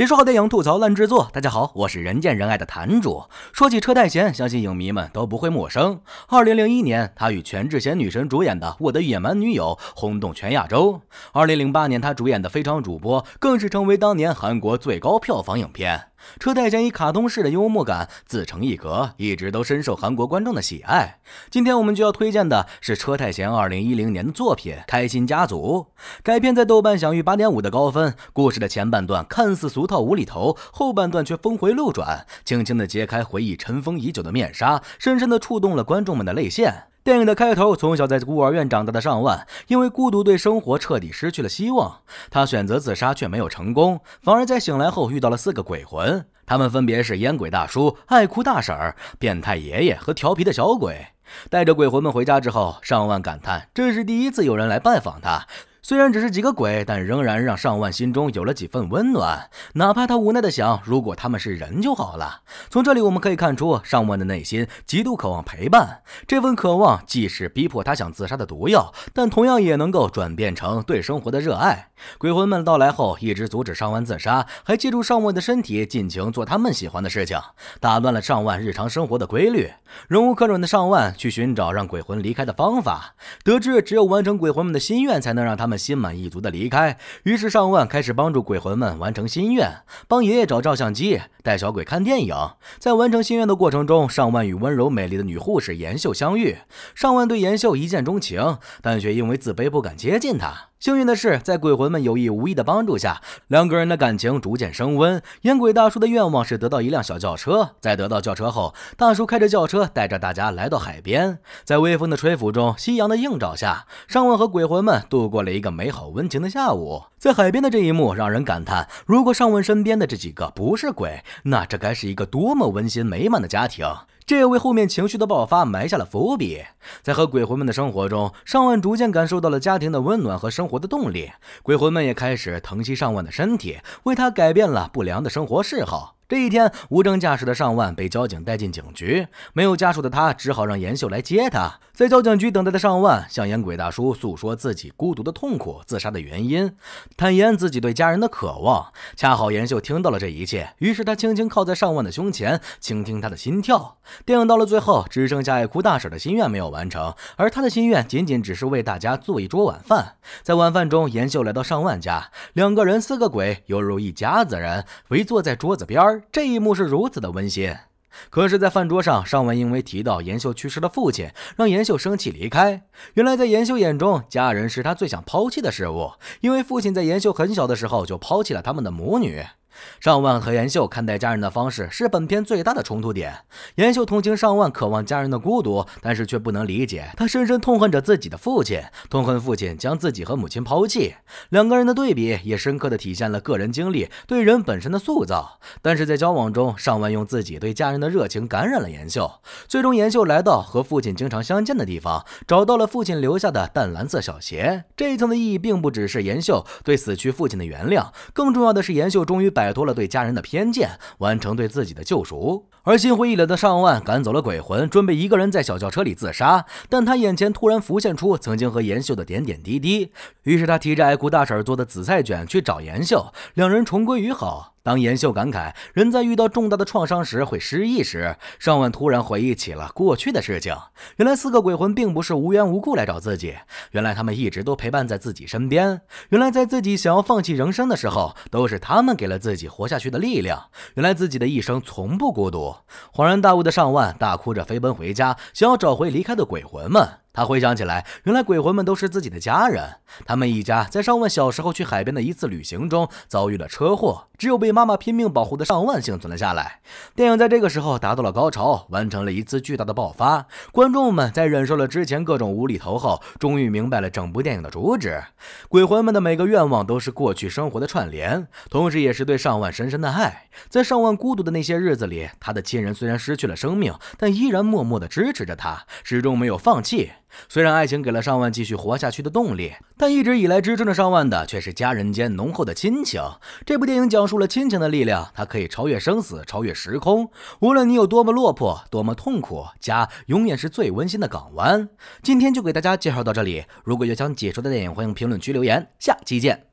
解说好电影，吐槽烂制作。大家好，我是人见人爱的坛主。说起车太贤，相信影迷们都不会陌生。二零零一年，他与全智贤女神主演的《我的野蛮女友》轰动全亚洲。二零零八年，他主演的《非常主播》更是成为当年韩国最高票房影片。车太贤以卡通式的幽默感自成一格，一直都深受韩国观众的喜爱。今天我们就要推荐的是车太贤2010年的作品《开心家族》改编，在豆瓣享誉8.5的高分。故事的前半段看似俗套无厘头，后半段却峰回路转，轻轻的揭开回忆尘封已久的面纱，深深的触动了观众们的泪腺。电影的开头，从小在孤儿院长大的上万，因为孤独对生活彻底失去了希望，他选择自杀却没有成功，反而在醒来后遇到了四个鬼魂，他们分别是烟鬼大叔、爱哭大婶、变态爷爷和调皮的小鬼。带着鬼魂们回家之后，上万感叹这是第一次有人来拜访他。虽然只是几个鬼，但仍然让尚万心中有了几分温暖。哪怕他无奈的想，如果他们是人就好了。从这里我们可以看出，尚万的内心极度渴望陪伴。这份渴望既是逼迫他想自杀的毒药，但同样也能够转变成对生活的热爱。鬼魂们到来后，一直阻止尚万自杀，还借助尚万的身体尽情做他们喜欢的事情，打乱了尚万日常生活的规律。忍无可忍的尚万去寻找让鬼魂离开的方法，得知只有完成鬼魂们的心愿，才能让他们。心满意足的离开。于是上万开始帮助鬼魂们完成心愿，帮爷爷找照相机。带小鬼看电影，在完成心愿的过程中，尚万与温柔美丽的女护士妍秀相遇。尚万对妍秀一见钟情，但却因为自卑不敢接近她。幸运的是，在鬼魂们有意无意的帮助下，两个人的感情逐渐升温。烟鬼大叔的愿望是得到一辆小轿车，在得到轿车后，大叔开着轿车带着大家来到海边，在微风的吹拂中，夕阳的映照下，尚万和鬼魂们度过了一个美好温情的下午。在海边的这一幕让人感叹：如果尚万身边的这几个不是鬼。那这该是一个多么温馨美满的家庭！这也为后面情绪的爆发埋下了伏笔。在和鬼魂们的生活中，尚万逐渐感受到了家庭的温暖和生活的动力。鬼魂们也开始疼惜尚万的身体，为他改变了不良的生活嗜好。这一天，无证驾驶的上万被交警带进警局，没有家属的他只好让妍秀来接他。在交警局等待的上万向烟鬼大叔诉说自己孤独的痛苦、自杀的原因，坦言自己对家人的渴望。恰好妍秀听到了这一切，于是她轻轻靠在上万的胸前，倾听他的心跳。电影到了最后，只剩下爱哭大婶的心愿没有完成，而他的心愿仅仅只是为大家做一桌晚饭。在晚饭中，妍秀来到上万家，两个人四个鬼犹如一家子人围坐在桌子边儿。这一幕是如此的温馨，可是，在饭桌上，尚文因为提到严秀去世的父亲，让严秀生气离开。原来，在严秀眼中，家人是他最想抛弃的事物，因为父亲在严秀很小的时候就抛弃了他们的母女。尚万和延秀看待家人的方式是本片最大的冲突点。延秀同情尚万渴望家人的孤独，但是却不能理解他深深痛恨着自己的父亲，痛恨父亲将自己和母亲抛弃。两个人的对比也深刻的体现了个人经历对人本身的塑造。但是在交往中，尚万用自己对家人的热情感染了延秀，最终延秀来到和父亲经常相见的地方，找到了父亲留下的淡蓝色小鞋。这一层的意义并不只是延秀对死去父亲的原谅，更重要的是延秀终于摆。摆脱了对家人的偏见，完成对自己的救赎，而心灰意冷的尚万赶走了鬼魂，准备一个人在小轿车里自杀，但他眼前突然浮现出曾经和妍秀的点点滴滴，于是他提着爱哭大婶做的紫菜卷去找妍秀，两人重归于好。当严秀感慨人在遇到重大的创伤时会失忆时，尚万突然回忆起了过去的事情。原来四个鬼魂并不是无缘无故来找自己，原来他们一直都陪伴在自己身边。原来在自己想要放弃人生的时候，都是他们给了自己活下去的力量。原来自己的一生从不孤独。恍然大悟的尚万大哭着飞奔回家，想要找回离开的鬼魂们。他回想起来，原来鬼魂们都是自己的家人。他们一家在尚万小时候去海边的一次旅行中遭遇了车祸。只有被妈妈拼命保护的上万幸存了下来。电影在这个时候达到了高潮，完成了一次巨大的爆发。观众们在忍受了之前各种无厘头后，终于明白了整部电影的主旨：鬼魂们的每个愿望都是过去生活的串联，同时也是对上万深深的爱。在上万孤独的那些日子里，他的亲人虽然失去了生命，但依然默默的支持着他，始终没有放弃。虽然爱情给了上万继续活下去的动力，但一直以来支撑着上万的却是家人间浓厚的亲情。这部电影讲。住了亲情的力量，它可以超越生死，超越时空。无论你有多么落魄，多么痛苦，家永远是最温馨的港湾。今天就给大家介绍到这里，如果有想解说的电影，欢迎评论区留言。下期见。